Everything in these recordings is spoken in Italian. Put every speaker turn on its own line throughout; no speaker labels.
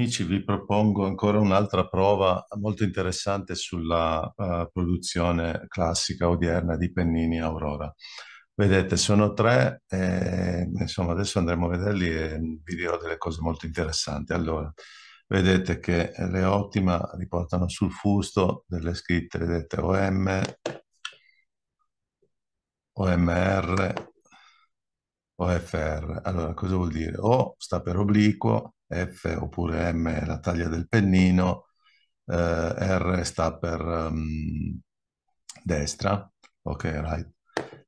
amici, vi propongo ancora un'altra prova molto interessante sulla uh, produzione classica odierna di Pennini Aurora. Vedete, sono tre, eh, insomma adesso andremo a vederli e vi dirò delle cose molto interessanti. Allora, vedete che le ottima riportano sul fusto delle scritte, vedete OM, OMR, OFR. Allora, cosa vuol dire? O sta per obliquo, F oppure M è la taglia del pennino, eh, R sta per um, destra, ok, right.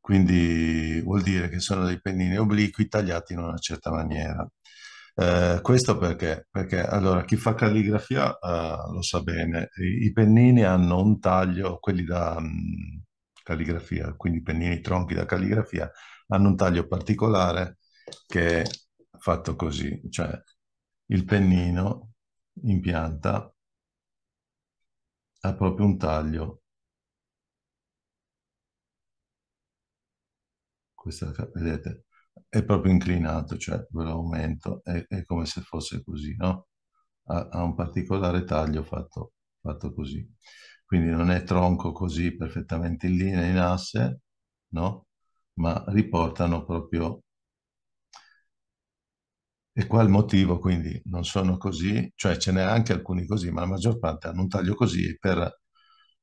Quindi vuol dire che sono dei pennini obliqui tagliati in una certa maniera. Eh, questo perché? Perché allora chi fa calligrafia eh, lo sa bene, I, i, pennini hanno un taglio, quelli da um, calligrafia, quindi i pennini tronchi da calligrafia, hanno un taglio particolare che è fatto così, cioè il pennino in pianta ha proprio un taglio. Questa, vedete, è proprio inclinato, cioè ve lo aumento, è, è come se fosse così, no? Ha, ha un particolare taglio fatto, fatto, così. Quindi non è tronco così perfettamente in linea, in asse, no? Ma riportano proprio e qua il motivo, quindi, non sono così, cioè ce n'è anche alcuni così, ma la maggior parte hanno un taglio così e per,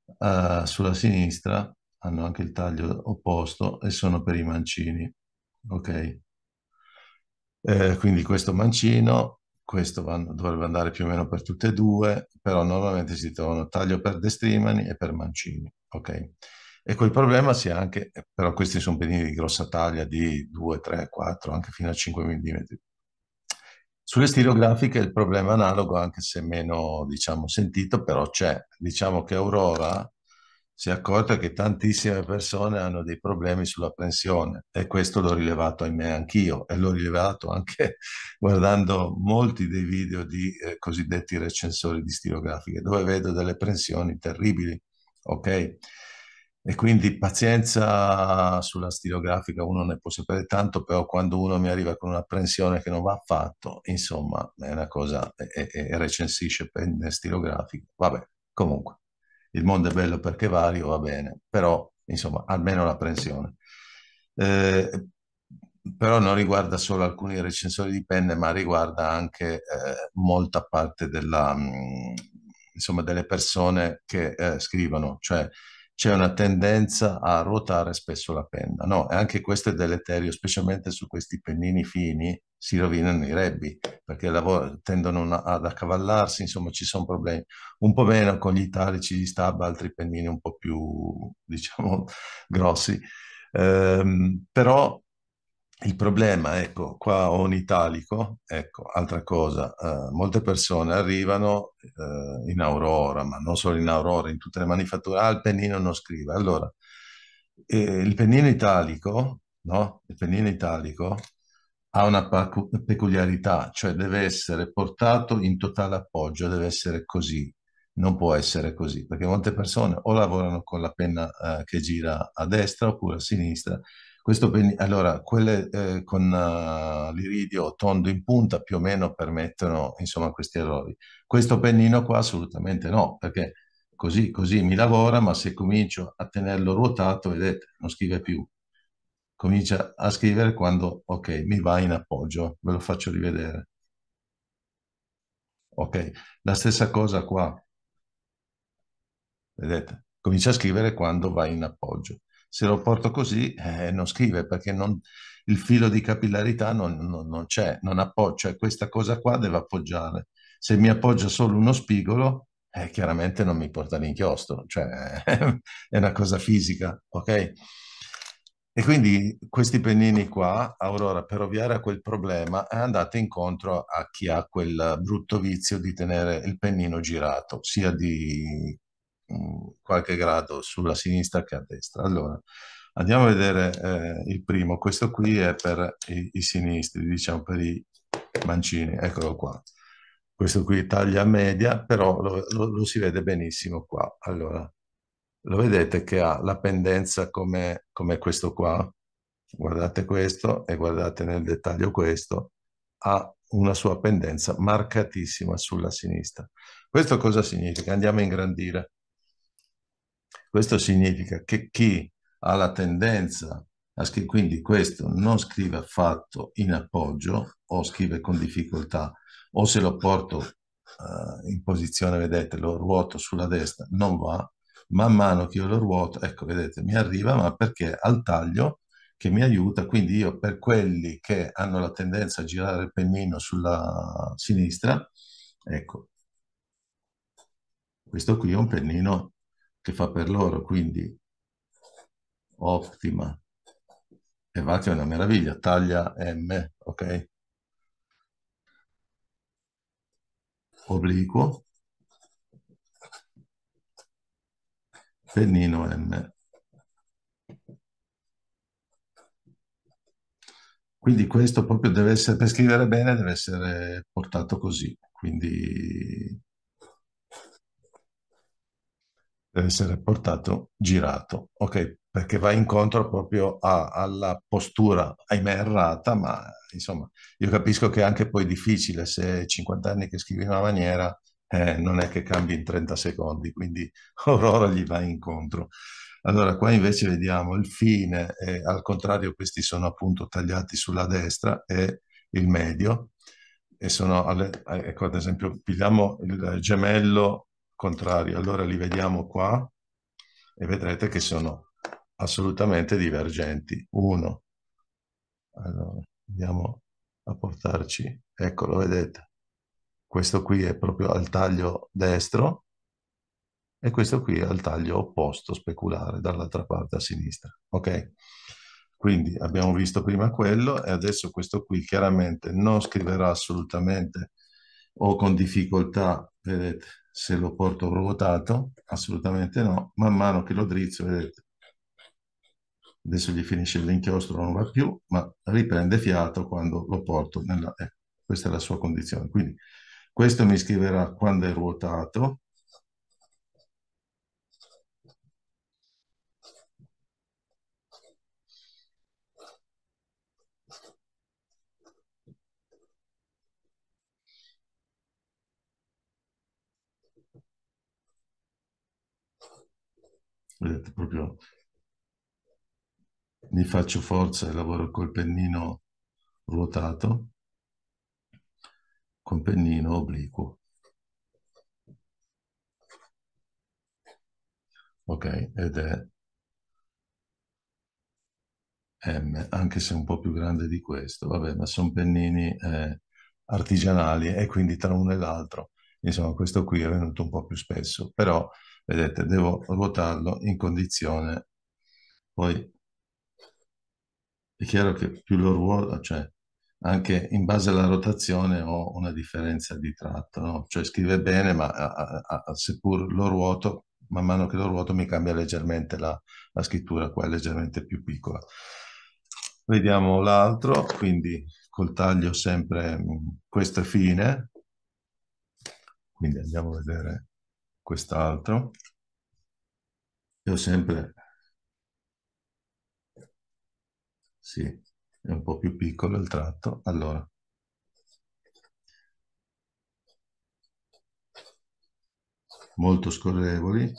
uh, sulla sinistra hanno anche il taglio opposto e sono per i mancini. Ok? Eh, quindi questo mancino, questo vanno, dovrebbe andare più o meno per tutte e due, però normalmente si trovano taglio per destrimani e per mancini. Ok? E quel problema si ha anche, però questi sono benini di grossa taglia di 2, 3, 4, anche fino a 5 mm sulle stirografiche il problema è analogo, anche se meno diciamo, sentito, però c'è. Diciamo che Aurora si è accorta che tantissime persone hanno dei problemi sulla pensione e questo l'ho rilevato ahimè anch'io e l'ho rilevato anche guardando molti dei video di eh, cosiddetti recensori di stilografiche dove vedo delle pensioni terribili, ok? E quindi pazienza sulla stilografica, uno ne può sapere tanto, però quando uno mi arriva con un'apprensione che non va affatto, insomma, è una cosa, e, recensisce per stilografiche. vabbè, comunque, il mondo è bello perché vario, va bene, però, insomma, almeno l'apprensione. Eh, però non riguarda solo alcuni recensori di penne, ma riguarda anche eh, molta parte della, mh, mm, insomma, delle persone che eh, scrivono, cioè c'è una tendenza a ruotare spesso la penna. No, e anche questo è deleterio, specialmente su questi pennini fini, si rovinano i rebbi, perché tendono ad accavallarsi, insomma ci sono problemi. Un po' meno con gli italici, gli stab, altri pennini un po' più, diciamo, grossi. Ehm, però il problema, ecco, qua ho un italico, ecco, altra cosa, eh, molte persone arrivano eh, in Aurora, ma non solo in Aurora, in tutte le manifatture, ah, il pennino non scrive. Allora, eh, il pennino italico, no? Il pennino italico ha una peculiarità, cioè deve essere portato in totale appoggio, deve essere così, non può essere così, perché molte persone o lavorano con la penna eh, che gira a destra oppure a sinistra, questo, allora, quelle eh, con uh, l'iridio tondo in punta più o meno permettono insomma, questi errori. Questo pennino qua assolutamente no, perché così, così mi lavora, ma se comincio a tenerlo ruotato, vedete, non scrive più. Comincia a scrivere quando, ok, mi va in appoggio, ve lo faccio rivedere. Ok, la stessa cosa qua. Vedete, comincia a scrivere quando va in appoggio se lo porto così eh, non scrive perché non, il filo di capillarità non, non, non c'è, non appoggia, cioè questa cosa qua deve appoggiare. Se mi appoggia solo uno spigolo, eh, chiaramente non mi porta l'inchiostro, cioè è una cosa fisica, ok? E quindi questi pennini qua, Aurora, per ovviare a quel problema, andate incontro a chi ha quel brutto vizio di tenere il pennino girato, sia di qualche grado sulla sinistra che a destra. Allora, andiamo a vedere eh, il primo. Questo qui è per i, i, sinistri, diciamo per i mancini. Eccolo qua. Questo qui taglia media, però lo, lo, lo si vede benissimo qua. Allora, lo vedete che ha la pendenza come, come questo qua? Guardate questo e guardate nel dettaglio questo. Ha una sua pendenza marcatissima sulla sinistra. Questo cosa significa? Andiamo a ingrandire. Questo significa che chi ha la tendenza a scrivere, quindi questo non scrive affatto in appoggio o scrive con difficoltà o se lo porto eh, in posizione, vedete, lo ruoto sulla destra, non va, man mano che io lo ruoto, ecco, vedete, mi arriva, ma perché al taglio che mi aiuta, quindi io per quelli che hanno la tendenza a girare il pennino sulla sinistra, ecco, questo qui è un pennino che fa per loro, quindi ottima. E va che è una meraviglia, taglia M, ok? Obliquo. Pennino M. Quindi questo proprio deve essere, per scrivere bene, deve essere portato così. Quindi essere portato girato, ok? Perché va incontro proprio a, alla postura, ahimè errata, ma insomma, io capisco che è anche poi difficile se 50 anni che scrivi in una maniera eh, non è che cambi in 30 secondi, quindi Aurora gli va incontro. Allora, qua invece vediamo il fine, e al contrario questi sono appunto tagliati sulla destra e il medio, e sono alle, eh, ecco ad esempio pigliamo il gemello contrario. Allora li vediamo qua e vedrete che sono assolutamente divergenti. Uno, allora, andiamo a portarci, eccolo, vedete, questo qui è proprio al taglio destro e questo qui è al taglio opposto, speculare, dall'altra parte a sinistra. Ok? Quindi abbiamo visto prima quello e adesso questo qui chiaramente non scriverà assolutamente o con difficoltà, vedete, se lo porto ruotato, assolutamente no, man mano che lo drizzo, vedete, adesso gli finisce l'inchiostro, non va più, ma riprende fiato quando lo porto nella... Eh, questa è la sua condizione. Quindi questo mi scriverà quando è ruotato, Vedete, proprio mi faccio forza e lavoro col pennino ruotato, con pennino obliquo. Ok, ed è M, anche se un po' più grande di questo, vabbè, ma sono pennini eh, artigianali e quindi tra uno e l'altro, insomma, questo qui è venuto un po' più spesso, però vedete, devo ruotarlo in condizione, poi è chiaro che più lo ruoto, cioè anche in base alla rotazione ho una differenza di tratto, no? cioè scrive bene, ma a, a, a, seppur lo ruoto, man mano che lo ruoto mi cambia leggermente la, la scrittura, qua è leggermente più piccola. Vediamo l'altro, quindi col taglio sempre, mm, questo fine, quindi andiamo a vedere quest'altro. e ho sempre... Sì, è un po' più piccolo il tratto. Allora. Molto scorrevoli.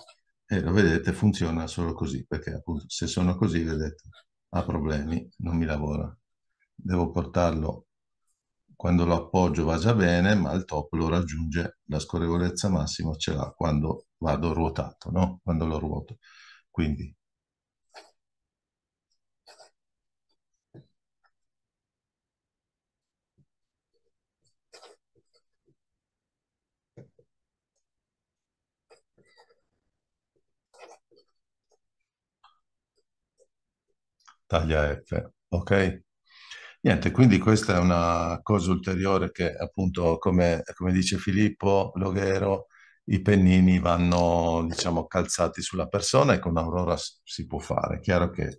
E lo vedete, funziona solo così, perché appunto se sono così, vedete, ha problemi, non mi lavora. Devo portarlo quando l'appoggio va già bene, ma il top lo raggiunge, la scorrevolezza massima ce l'ha quando vado ruotato, no? quando lo ruoto. Quindi taglia F, ok? Niente, quindi questa è una cosa ulteriore che appunto, come, come dice Filippo Loghero, i pennini vanno, diciamo, calzati sulla persona e con Aurora si può fare. È chiaro che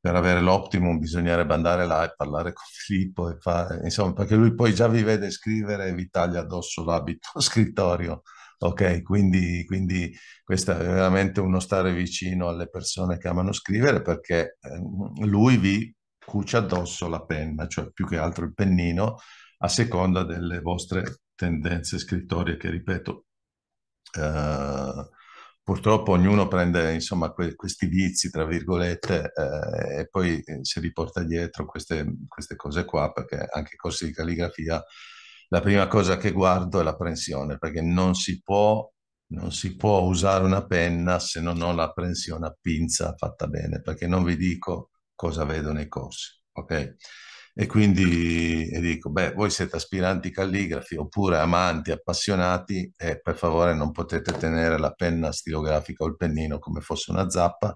per avere l'optimum bisognerebbe andare là e parlare con Filippo, e fare, insomma, perché lui poi già vi vede scrivere e vi taglia addosso l'abito scrittorio. Ok, quindi, quindi questo è veramente uno stare vicino alle persone che amano scrivere perché ehm, lui vi cuce addosso la penna, cioè più che altro il pennino, a seconda delle vostre tendenze scrittorie che, ripeto, eh, purtroppo ognuno prende insomma, que- questi vizi, tra virgolette, eh, e poi eh, si riporta dietro queste, queste cose qua, perché anche i corsi di calligrafia, la prima cosa che guardo è l'apprensione, perché non si può non si può usare una penna se non ho la prensione a pinza fatta bene, perché non vi dico cosa vedo nei corsi. Okay? E quindi e dico, beh, voi siete aspiranti calligrafi oppure amanti, appassionati e eh, per favore non potete tenere la penna stilografica o il pennino come fosse una zappa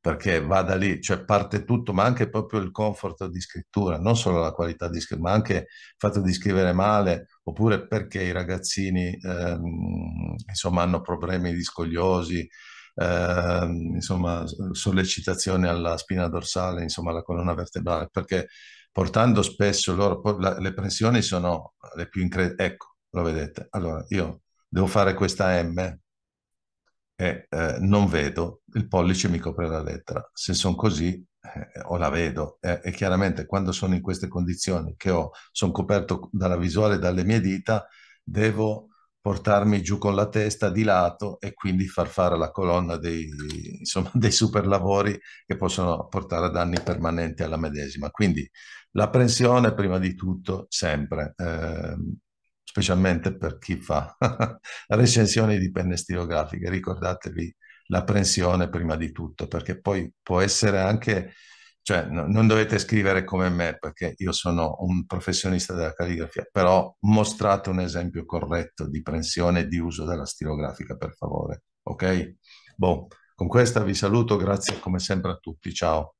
perché vada lì, cioè parte tutto, ma anche proprio il comfort di scrittura, non solo la qualità di scrittura, ma anche il fatto di scrivere male, oppure perché i ragazzini ehm, insomma hanno problemi di scogliosi, Ehm, insomma, sollecitazione alla spina dorsale, insomma, alla colonna vertebrale, perché portando spesso loro, la, le pressioni sono le più incredibili. Ecco, lo vedete. Allora, io devo fare questa M e eh, non vedo, il pollice mi copre la lettera. Se sono così, eh, o la vedo eh, e chiaramente quando sono in queste condizioni che ho, sono coperto dalla visuale dalle mie dita, devo portarmi giù con la testa di lato e quindi far fare la colonna dei, insomma, dei super lavori che possono portare a danni permanenti alla medesima. Quindi l'apprensione prima di tutto sempre, eh, specialmente per chi fa recensioni di penne stilografiche, ricordatevi l'apprensione prima di tutto perché poi può essere anche cioè no, non dovete scrivere come me perché io sono un professionista della calligrafia, però mostrate un esempio corretto di prensione e di uso della stilografica, per favore. Ok? Boh, con questa vi saluto, grazie come sempre a tutti, ciao.